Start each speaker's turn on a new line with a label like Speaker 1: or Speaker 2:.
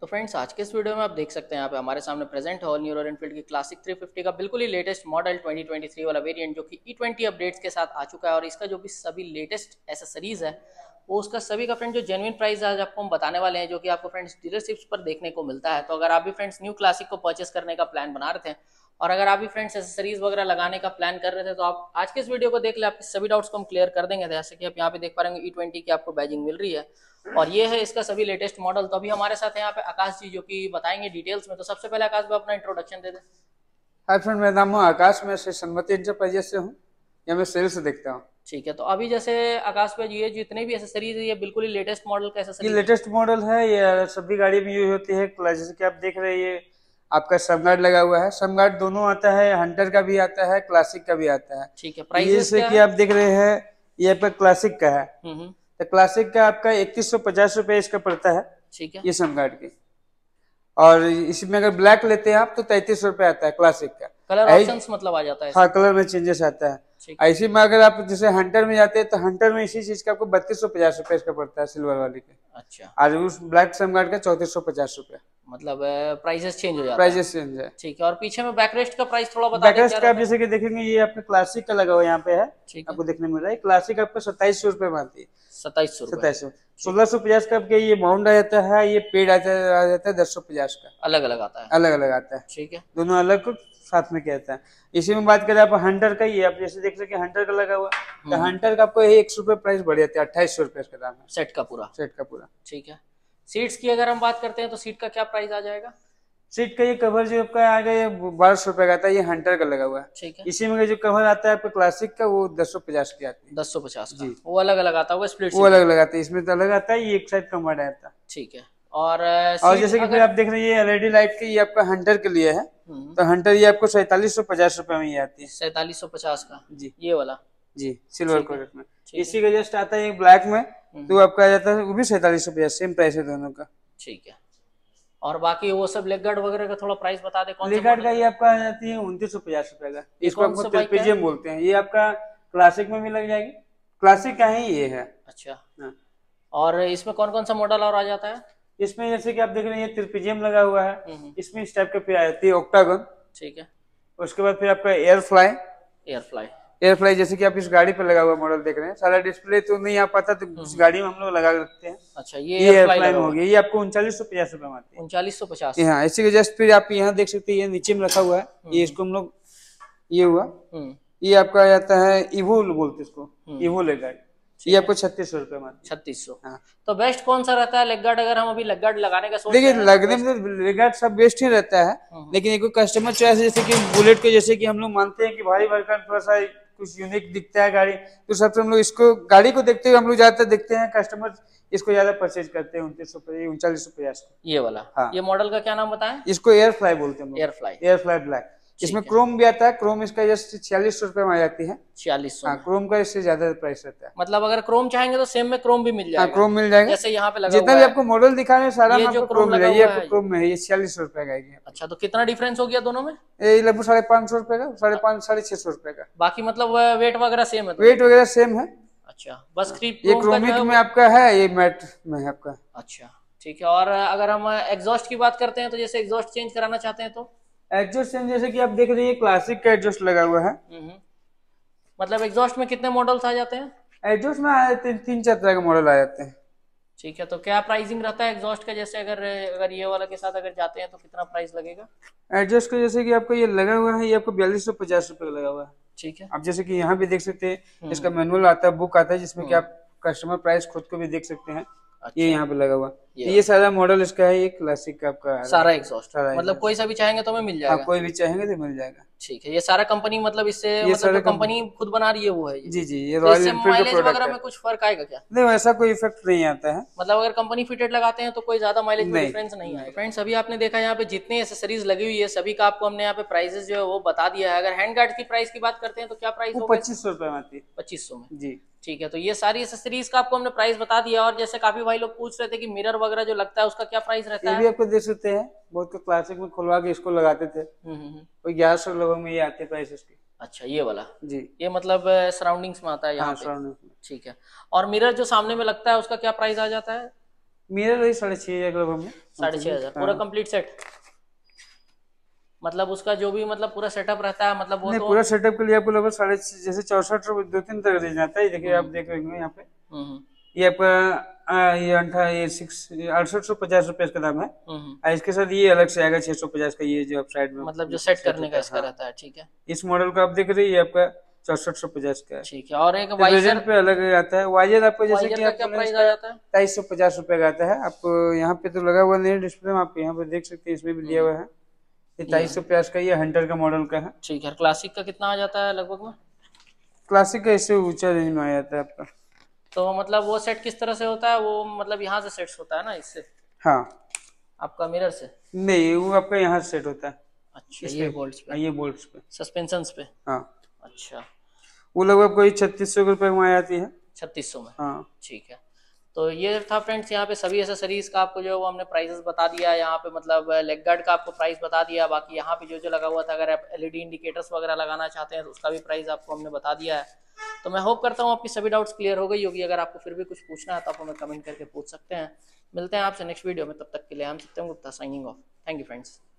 Speaker 1: तो फ्रेंड्स आज के इस वीडियो में आप देख सकते हैं यहाँ पे हमारे सामने प्रेजेंट हॉल न्यूरो एनफील्ड की क्लासिक 350 का बिल्कुल ही लेटेस्ट मॉडल 2023 वाला वेरिएंट जो कि ई ट्वेंटी अपडेट्स के साथ आ चुका है और इसका जो भी सभी लेटेस्ट एसेसरीज है वो उसका सभी का फ्रेंड जो जेनुइन प्राइस आज आपको हम बताने वाले हैं जो कि आपको फ्रेंड्स डीलरशिप्स पर देखने को मिलता है तो अगर आप भी फ्रेंड्स न्यू क्लासिक को परचेस करने का प्लान बना रहे थे और अगर आप भी फ्रेंड्स एसेसरीज वगैरह लगाने का प्लान कर रहे थे तो आप आज के इस वीडियो को देख ले आपके सभी डाउट्स को हम क्लियर कर देंगे जैसे कि आप यहाँ पे देख पा रहे ई ट्वेंटी e की आपको बैजिंग मिल रही है और ये है इसका सभी लेटेस्ट मॉडल तो अभी हमारे साथ यहाँ पे आकाश जी जो की बताएंगे डिटेल्स में तो सबसे पहले आकाश भाई अपना इंट्रोडक्शन दे दें
Speaker 2: फ्रेंड मेरा नाम आकाश मैं श्री सन्मति इंटरप्राइजेस से हूँ या मैं सेल्स देखता हूँ
Speaker 1: ठीक है तो अभी जैसे आकाश पे ये जितने भी एसेसरीज है ये बिल्कुल ही लेटेस्ट मॉडल का एसेसरी लेटेस्ट
Speaker 2: मॉडल है ये सभी गाड़ी में यूज होती है जैसे कि आप देख रहे हैं ये आपका समगार्ड लगा हुआ है समगार्ड दोनों आता है हंटर का भी आता है क्लासिक का भी आता है ठीक है प्राइस जैसे की आप देख रहे हैं ये आपका क्लासिक का है हम्म, हम्म। तो क्लासिक का आपका इकतीस सौ पचास रुपये इसका पड़ता है ठीक है ये समगार्ड के और इसमें अगर ब्लैक लेते हैं आप तो तैतीस रूपए आता है क्लासिक का कलर ऑप्शंस
Speaker 1: मतलब आ जाता है हाँ कलर में चेंजेस आता है
Speaker 2: इसी में अगर आप जैसे हंटर में जाते हैं तो हंटर में इसी चीज का आपको बत्तीस सौ पचास रूपए इसका पड़ता है सिल्वर वाले के अच्छा और उस ब्लैक समगार्ड का चौतीस सौ पचास रुपए
Speaker 1: मतलब प्राइसेस चेंज हो जाता प्राइसेस
Speaker 2: चेंज है ठीक
Speaker 1: है और पीछे में बैकरेस्ट का प्राइस थोड़ा बता बैकरेस्ट का आप जैसे
Speaker 2: कि देखेंगे ये आपका क्लासिक का लगा हुआ यहाँ पे है आपको देखने मिल रहा है क्लासिक आपका सत्ताईस सौ रुपए में आती है सत्ताईस सौ सत्ताईस सौ सोलह सौ पचास का आपके ये माउंट आ जाता है ये पेड आ जाता है दस सौ पचास का
Speaker 1: अलग अलग आता है अलग अलग
Speaker 2: आता है ठीक है दोनों अलग साथ में कहता है इसी में बात करें आप हंटर का ही आप जैसे देख सकते हंटर का लगा हुआ तो हंटर हम्म। का आपको एक सौ रुपए प्राइस बढ़ जाता है अट्ठाईस सौ रुपए इसका दाम है सेट का पूरा सेट का पूरा ठीक है
Speaker 1: सीट्स की अगर हम बात करते हैं तो सीट का क्या प्राइस आ जाएगा
Speaker 2: सीट का ये कवर जो आपका आएगा ये बारह सौ रुपए का आता है ये हंटर का लगा हुआ है ठीक है इसी में जो कवर आता है आपका क्लासिक का वो दस सौ पचास की आती है दस सौ पचास जी वो
Speaker 1: अलग अलग आता है वो स्प्लिट वो अलग अलग
Speaker 2: आता है इसमें तो अलग आता है ये एक साइड कमर आता है ठीक है
Speaker 1: और और जैसे कि फिर
Speaker 2: आप देख रहे हैं ये एलईडी लाइट की ये आपका हंटर के लिए है हम्म। तो हंटर ये आपको सैतालीस सौ पचास रूपए में ही आती
Speaker 1: है सैतालीस सौ पचास का जी ये वाला
Speaker 2: जी सिल्वर कलर में इसी का जस्ट आता है ब्लैक में तो आपका आ जाता है वो भी सैतालीस रुपया सेम प्राइस है दोनों का
Speaker 1: ठीक है और बाकी वो सब लेग गार्ड वगैरह का थोड़ा प्राइस बता दे कौन लेग गार्ड का ये
Speaker 2: आपका आ जाती है उन्तीस सौ पचास रुपए का इसको आपको पेजीएम बोलते हैं ये आपका क्लासिक में भी लग जाएगी क्लासिक का ही ये है
Speaker 1: अच्छा हाँ। और इसमें कौन कौन सा मॉडल और आ जाता है
Speaker 2: इसमें जैसे कि आप देख रहे हैं ये त्रिपीजियम लगा हुआ है हम्म, हम्म। इसमें इस टाइप का फिर आ जाती है ऑक्टागन ठीक है उसके बाद फिर आपका air fly
Speaker 1: air fly
Speaker 2: air fly जैसे कि आप इस गाड़ी पे लगा हुआ मॉडल देख रहे हैं सारा डिस्प्ले तो नहीं आ पाता तो इस गाड़ी में हम लोग लगा रखते हैं अच्छा ये एयरफ्लाई हो गया ये आपको उनचालीस सौ पचास रूपये मारती है उनचालीस सौ पचास हाँ इसी के जस्ट फिर आप यहाँ देख सकते हैं ये नीचे में रखा हुआ है हम्म। ये इसको हम लोग ये हुआ हम्म। ये आपका जाता है इवोल बोलते इसको इवो हम्म। लेग ये आपको छत्तीस सौ रूपये में छत्तीस सौ हाँ।
Speaker 1: तो बेस्ट कौन सा रहता है लेग गार्ड अगर हम अभी लेग गार्ड लगाने का सोच देखिए लगने
Speaker 2: तो में लेग तो गार्ड सब बेस्ट ही रहता है लेकिन एक कस्टमर चॉइस जैसे कि बुलेट को जैसे कि हम लोग मानते हैं कि भारी भरकम थोड़ा सा कुछ यूनिक दिखता है गाड़ी तो सबसे हम लोग इसको गाड़ी को देखते हुए हम लोग ज्यादातर देखते हैं कस्टमर इसको ज्यादा परचेज करते हैं उनतीस सौ उनचालीस सौ पचास ये वाला हाँ
Speaker 1: ये मॉडल का क्या नाम बताया
Speaker 2: इसको एयर फ्लाई बोलते हैं air fly air fly black इसमें क्रोम भी आता है क्रोम इसका जस्ट छियालीस सौ रुपए में आ जाती है छियालीस सौ हाँ, क्रोम का इससे ज्यादा प्राइस रहता है
Speaker 1: मतलब अगर क्रोम चाहेंगे तो सेम में क्रोम भी मिल हाँ, जाएगा क्रोम मिल जाएगा जैसे यहाँ पे लगा जितना भी आपको
Speaker 2: मॉडल दिखा रहे सारा क्रोम मिल ये क्रोम में ये छियालीस सौ रुपए का अच्छा तो कितना डिफरेंस हो गया दोनों में ये लगभग साढ़े पांच सौ रुपए का साढ़े पांच साढ़े छह सौ रुपए का
Speaker 1: बाकी मतलब वेट वगैरह सेम है वेट तो? वगैरह सेम है अच्छा बस
Speaker 2: करीब ये क्रोमिक में आपका है ये मैट में है आपका अच्छा
Speaker 1: ठीक है और अगर हम एग्जॉस्ट की बात करते हैं तो जैसे एग्जॉस्ट चेंज कराना चाहते हैं तो
Speaker 2: एग्जॉस्ट फैन जैसे कि आप देख रहे हैं क्लासिक का एग्जॉस्ट लगा हुआ है हम्म, हम्म।
Speaker 1: मतलब एग्जॉस्ट में कितने मॉडल्स आ जाते हैं
Speaker 2: एग्जॉस्ट में आ जाते हैं तीन चार तरह के मॉडल आ जाते हैं
Speaker 1: ठीक है तो क्या प्राइसिंग रहता है एग्जॉस्ट का जैसे अगर अगर ये वाला के साथ अगर जाते हैं तो कितना प्राइस लगेगा
Speaker 2: एग्जॉस्ट का जैसे कि आपका ये लगा हुआ है ये आपको बयालीस सौ पचास रूपए का लगा हुआ है ठीक है आप जैसे कि यहाँ भी देख सकते हैं इसका मैनुअल हम्म। आता है बुक आता है जिसमें कि आप कस्टमर प्राइस खुद को भी देख सकते हैं ये अच्छा। यहाँ पे लगा हुआ है तो ये सारा मॉडल इसका है ये क्लासिक का आपका सारा एग्जॉस्ट मतलब
Speaker 1: कोई सा भी चाहेंगे तो हमें मिल हाँ, जाएगा कोई
Speaker 2: भी चाहेंगे तो मिल जाएगा ठीक
Speaker 1: है ये सारा कंपनी मतलब इससे ये मतलब सारा कंपनी खुद बना रही है वो है
Speaker 2: ये। जी जी ये तो इससे माइलेज वगैरह में
Speaker 1: कुछ फर्क आएगा क्या
Speaker 2: नहीं वैसा कोई इफेक्ट नहीं आता है
Speaker 1: मतलब अगर कंपनी फिटेड लगाते हैं तो कोई ज्यादा माइलेज में डिफरेंस नहीं आएगा फ्रेंड्स अभी आपने देखा यहाँ पे जितनी एसेसरीज लगी हुई है सभी का आपको हमने यहाँ पे प्राइसेज जो है वो बता दिया है अगर हैंड गार्ड की प्राइस की बात करते हैं तो क्या प्राइस पच्चीस सौ रुपए में आती है पच्चीस सौ में जी ठीक है तो ये सारी एसेसरीज का आपको हमने प्राइस बता दिया और जैसे काफी भाई लोग पूछ रहे थे कि मिरर वगैरह जो लगता है उसका क्या प्राइस रहता है ये भी आपको
Speaker 2: दे सकते हैं बहुत तो क्लासिक में खुलवा के इसको लगाते थे हम्म, हम्म, हम्म। ग्यारह सौ लोगों में ये आते प्राइस इसके अच्छा ये वाला जी
Speaker 1: ये मतलब सराउंडिंग्स में आता है यहाँ हाँ, ठीक है और मिरर जो सामने में लगता है उसका क्या प्राइस आ जाता है
Speaker 2: मिरर वही साढ़े छह हजार लोगों में साढ़े छह हजार पूरा
Speaker 1: कम्प्लीट हाँ। सेट मतलब उसका जो भी मतलब पूरा सेटअप रहता है मतलब
Speaker 2: वो तो... पूरा सेटअप के लिए आपको लगभग साढ़े जैसे चौसठ रुपए दो तीन तक जाता है देखिए आप देख रहे हो यहाँ पे ये आपका ये इसके साथ ये अलग से आएगा छह सौ पचास का ये जो साइड में मतलब जो सेट करने का इसका हाँ।
Speaker 1: रहता है ठीक है
Speaker 2: इस मॉडल का आप देख रहे आपका चौसठ सौ पचास का ठीक है और एक वाइजर तो पे अलग आता है वाइजर आपको जैसे कि आपको तेईस सौ पचास रूपये का आता है आप यहाँ पे तो लगा हुआ नहीं डिस्प्ले में आप यहाँ पे देख सकते हैं इसमें भी दिया हम्म। हुआ है तेईस सौ पचास का ये हंटर का मॉडल का है ठीक है
Speaker 1: क्लासिक का कितना आ जाता है लगभग में
Speaker 2: क्लासिक का इससे ऊंचा रेंज में आ जाता है आपका
Speaker 1: तो मतलब वो सेट किस तरह से होता है वो मतलब यहाँ से सेट होता है ना इससे हाँ आपका मिरर से
Speaker 2: नहीं वो आपका यहाँ सेट होता है अच्छा ये बोल्ट्स पे हाँ, ये बोल्ट्स पे सस्पेंशन पे हाँ अच्छा वो लगभग कोई छत्तीस सौ रुपए में आ जाती है छत्तीस सौ में हाँ ठीक है
Speaker 1: तो ये था फ्रेंड्स यहाँ पे सभी एसेसरीज का आपको जो है वो हमने प्राइसेस बता दिया यहाँ पे मतलब लेग गार्ड का आपको प्राइस बता दिया बाकी यहाँ पे जो जो लगा हुआ था अगर आप एलईडी इंडिकेटर्स वगैरह लगाना चाहते हैं तो उसका भी प्राइस आपको हमने बता दिया है तो मैं होप करता हूँ आपकी सभी डाउट्स क्लियर हो गई होगी अगर आपको फिर भी कुछ पूछना है तो आप हमें कमेंट करके पूछ सकते हैं मिलते हैं आपसे नेक्स्ट वीडियो में तब तक के लिए हम Satyam Gupta signing off thank you friends